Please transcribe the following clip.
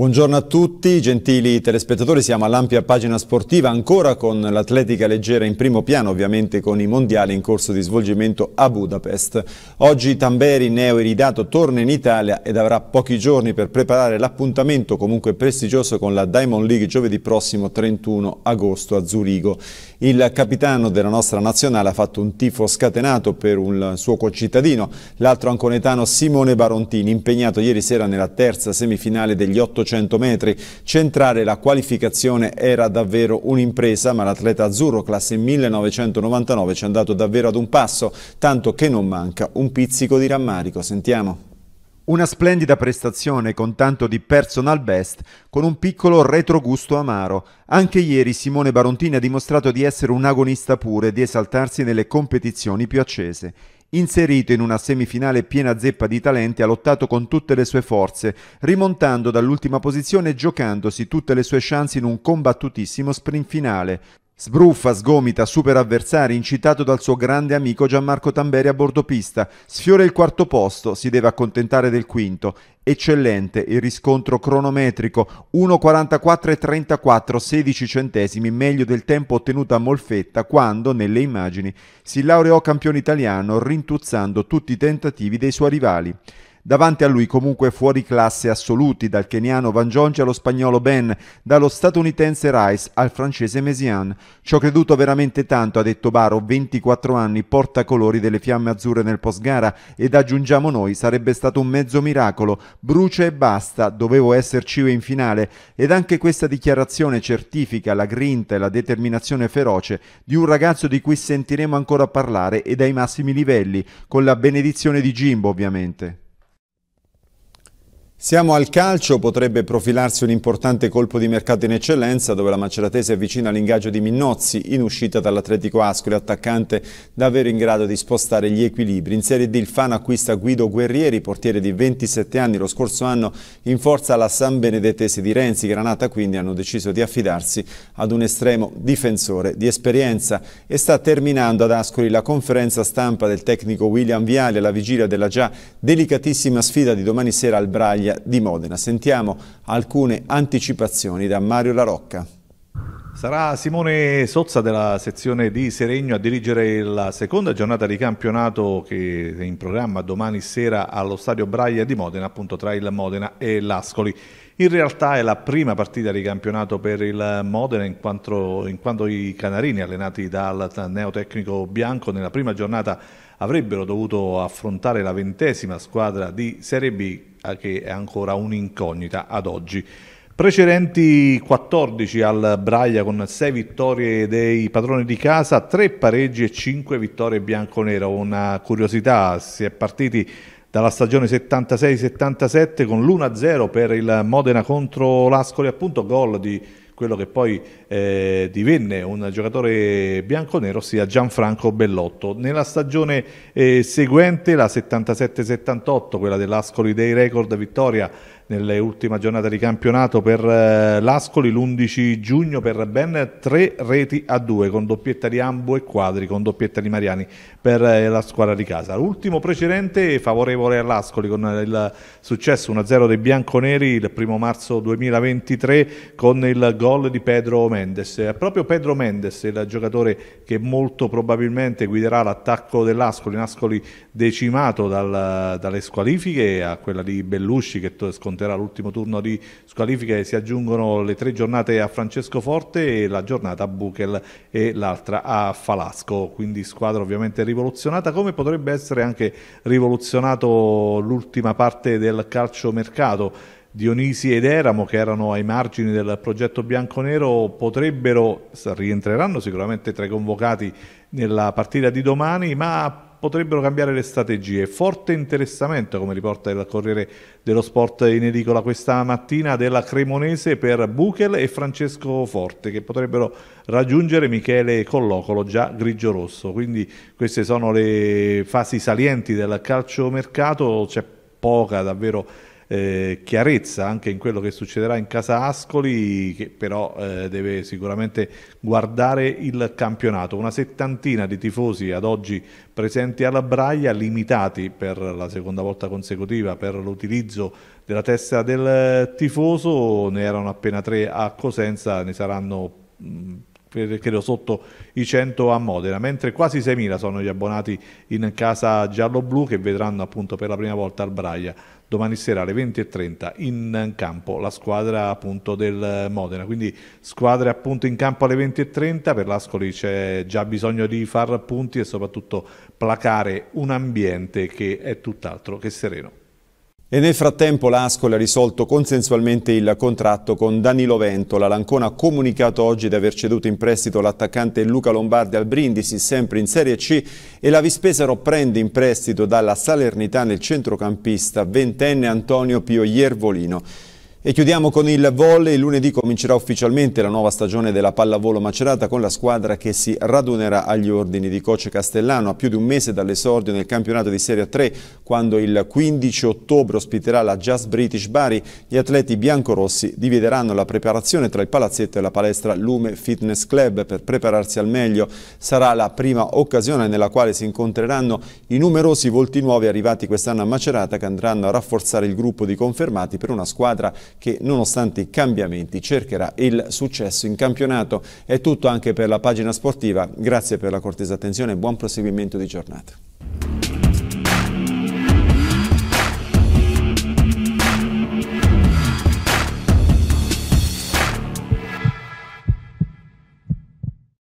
Buongiorno a tutti, gentili telespettatori, siamo all'ampia pagina sportiva ancora con l'atletica leggera in primo piano, ovviamente con i mondiali in corso di svolgimento a Budapest. Oggi Tamberi, neo iridato, torna in Italia ed avrà pochi giorni per preparare l'appuntamento comunque prestigioso con la Diamond League giovedì prossimo 31 agosto a Zurigo. Il capitano della nostra nazionale ha fatto un tifo scatenato per un suo concittadino, l'altro anconetano Simone Barontini, impegnato ieri sera nella terza semifinale degli 800 800 metri. Centrare la qualificazione era davvero un'impresa, ma l'atleta azzurro classe 1999 ci è andato davvero ad un passo, tanto che non manca un pizzico di rammarico. Sentiamo. Una splendida prestazione con tanto di personal best, con un piccolo retrogusto amaro. Anche ieri Simone Barontini ha dimostrato di essere un agonista pure e di esaltarsi nelle competizioni più accese. Inserito in una semifinale piena zeppa di talenti, ha lottato con tutte le sue forze, rimontando dall'ultima posizione e giocandosi tutte le sue chance in un combattutissimo sprint finale. Sbruffa, sgomita, super avversari, incitato dal suo grande amico Gianmarco Tamberi a bordo pista. Sfiora il quarto posto, si deve accontentare del quinto. Eccellente il riscontro cronometrico, 1.44.34, 16 centesimi, meglio del tempo ottenuto a Molfetta quando, nelle immagini, si laureò campione italiano rintuzzando tutti i tentativi dei suoi rivali. Davanti a lui comunque fuori classe assoluti, dal keniano Van Gionge allo spagnolo Ben, dallo statunitense Rice al francese Mesian. Ci ho creduto veramente tanto, ha detto Baro, 24 anni, portacolori delle fiamme azzurre nel postgara ed aggiungiamo noi, sarebbe stato un mezzo miracolo, brucia e basta, dovevo esserci io in finale ed anche questa dichiarazione certifica la grinta e la determinazione feroce di un ragazzo di cui sentiremo ancora parlare e dai massimi livelli, con la benedizione di Jimbo ovviamente. Siamo al calcio, potrebbe profilarsi un importante colpo di mercato in eccellenza dove la maceratese avvicina all'ingaggio di Minnozzi in uscita dall'Atletico Ascoli, attaccante davvero in grado di spostare gli equilibri. In Serie D il Fano acquista Guido Guerrieri, portiere di 27 anni, lo scorso anno in forza alla San Benedettese di Renzi, Granata quindi hanno deciso di affidarsi ad un estremo difensore di esperienza e sta terminando ad Ascoli la conferenza stampa del tecnico William Viale alla vigilia della già delicatissima sfida di domani sera al Braglia Italia di Modena. Sentiamo alcune anticipazioni da Mario La Rocca. Sarà Simone Sozza della sezione di Seregno a dirigere la seconda giornata di campionato che è in programma domani sera allo stadio Braia di Modena, appunto tra il Modena e l'Ascoli. In realtà è la prima partita di campionato per il Modena in quanto, in quanto i canarini allenati dal neotecnico bianco nella prima giornata avrebbero dovuto affrontare la ventesima squadra di Serie B eh, che è ancora un'incognita ad oggi. Precedenti 14 al Braia con 6 vittorie dei padroni di casa, 3 pareggi e 5 vittorie bianconero. Una curiosità, si è partiti dalla stagione 76-77 con l'1-0 per il Modena contro l'Ascoli, appunto gol di quello che poi eh, divenne un giocatore bianconero, nero ossia Gianfranco Bellotto. Nella stagione eh, seguente, la 77-78, quella dell'Ascoli dei record vittoria nell'ultima giornata di campionato per eh, l'Ascoli l'11 giugno per ben tre reti a due con doppietta di Ambo e Quadri con doppietta di Mariani per eh, la squadra di casa. L'ultimo precedente favorevole all'Ascoli con il successo 1-0 dei bianconeri il primo marzo 2023 con il gol di Pedro Mendes. È Proprio Pedro Mendes il giocatore che molto probabilmente guiderà l'attacco dell'Ascoli, un Ascoli decimato dal, dalle squalifiche a quella di Bellusci che scontrerà disputerà l'ultimo turno di squalifica e si aggiungono le tre giornate a Francesco Forte e la giornata a Buchel e l'altra a Falasco, quindi squadra ovviamente rivoluzionata come potrebbe essere anche rivoluzionato l'ultima parte del calcio mercato. Dionisi ed Eramo che erano ai margini del progetto bianconero potrebbero, rientreranno sicuramente tra i convocati nella partita di domani ma potrebbero cambiare le strategie. Forte interessamento, come riporta il Corriere dello Sport in edicola questa mattina, della Cremonese per Buchel e Francesco Forte, che potrebbero raggiungere Michele Collocolo, già grigio-rosso. Quindi queste sono le fasi salienti del calciomercato, c'è poca davvero eh, chiarezza anche in quello che succederà in casa Ascoli, che però eh, deve sicuramente guardare il campionato. Una settantina di tifosi ad oggi presenti alla Braia, limitati per la seconda volta consecutiva per l'utilizzo della testa del tifoso, ne erano appena tre a Cosenza, ne saranno mm, credo sotto i 100 a Modena, mentre quasi 6.000 sono gli abbonati in casa giallo-blu che vedranno appunto per la prima volta al Braia domani sera alle 20.30 in campo la squadra appunto del Modena. Quindi squadre appunto in campo alle 20.30, per l'Ascoli c'è già bisogno di far punti e soprattutto placare un ambiente che è tutt'altro che sereno. E nel frattempo l'Ascoli ha risolto consensualmente il contratto con Danilo Ventola. L'Ancona ha comunicato oggi di aver ceduto in prestito l'attaccante Luca Lombardi al Brindisi, sempre in Serie C, e la Vispesaro prende in prestito dalla Salernità nel centrocampista ventenne Antonio Pio Iervolino. E chiudiamo con il volley, lunedì comincerà ufficialmente la nuova stagione della pallavolo macerata con la squadra che si radunerà agli ordini di Coce Castellano a più di un mese dall'esordio nel campionato di Serie 3 quando il 15 ottobre ospiterà la Jazz British Bari. Gli atleti biancorossi divideranno la preparazione tra il palazzetto e la palestra Lume Fitness Club per prepararsi al meglio. Sarà la prima occasione nella quale si incontreranno i numerosi volti nuovi arrivati quest'anno a Macerata che andranno a rafforzare il gruppo di confermati per una squadra che nonostante i cambiamenti cercherà il successo in campionato. È tutto anche per la pagina sportiva, grazie per la cortesa attenzione e buon proseguimento di giornata.